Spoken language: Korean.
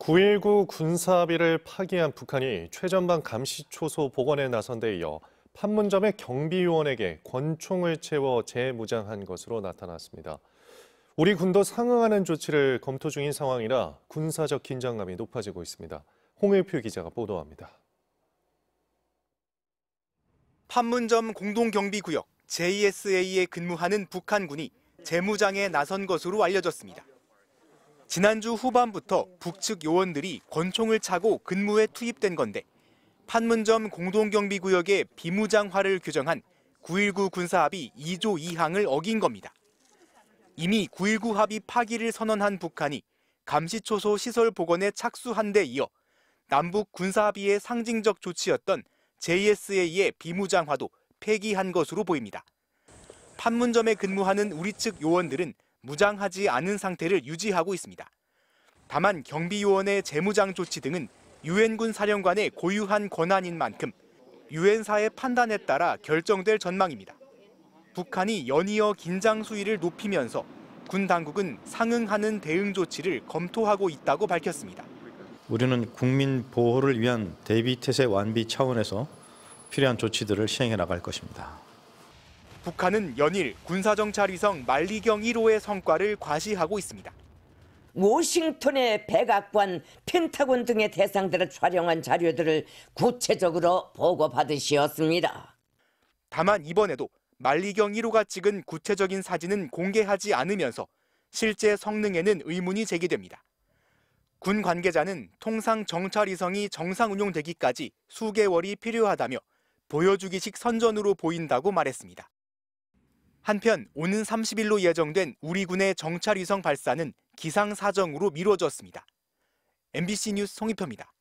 9.19 군사비를 파기한 북한이 최전방 감시초소 복원에 나선 데 이어 판문점의 경비요원에게 권총을 채워 재무장한 것으로 나타났습니다. 우리 군도 상응하는 조치를 검토 중인 상황이라 군사적 긴장감이 높아지고 있습니다. 홍일표 기자가 보도합니다. 판문점 공동경비구역 JSA에 근무하는 북한군이 재무장에 나선 것으로 알려졌습니다. 지난주 후반부터 북측 요원들이 권총을 차고 근무에 투입된 건데 판문점 공동경비구역의 비무장화를 규정한 9.19 군사합의 2조 2항을 어긴 겁니다. 이미 9.19 합의 파기를 선언한 북한이 감시초소 시설 복원에 착수한 데 이어 남북 군사합의의 상징적 조치였던 JSA의 비무장화도 폐기한 것으로 보입니다. 판문점에 근무하는 우리 측 요원들은 무장하지 않은 상태를 유지하고 있습니다. 다만 경비요원의 재무장 조치 등은 유엔군 사령관의 고유한 권한인 만큼 유엔사의 판단에 따라 결정될 전망입니다. 북한이 연이어 긴장 수위를 높이면서 군 당국은 상응하는 대응 조치를 검토하고 있다고 밝혔습니다. 우리는 국민 보호를 위한 대비 태세 완비 차원에서 필요한 조치들을 시행해 나갈 것입니다. 북한은 연일 군사정찰위성 말리경 1호의 성과를 과시하고 있습니다. 워싱턴의 백악관, 펜타곤 등의 대상들을 촬영한 자료들을 구체적으로 보고받으시었습니다. 다만 이번에도 말리경 1호가 찍은 구체적인 사진은 공개하지 않으면서 실제 성능에는 의문이 제기됩니다. 군 관계자는 통상 정찰위성이 정상 운용되기까지 수개월이 필요하다며 보여주기식 선전으로 보인다고 말했습니다. 한편 오는 30일로 예정된 우리 군의 정찰위성 발사는 기상사정으로 미뤄졌습니다. MBC 뉴스 송희표입니다.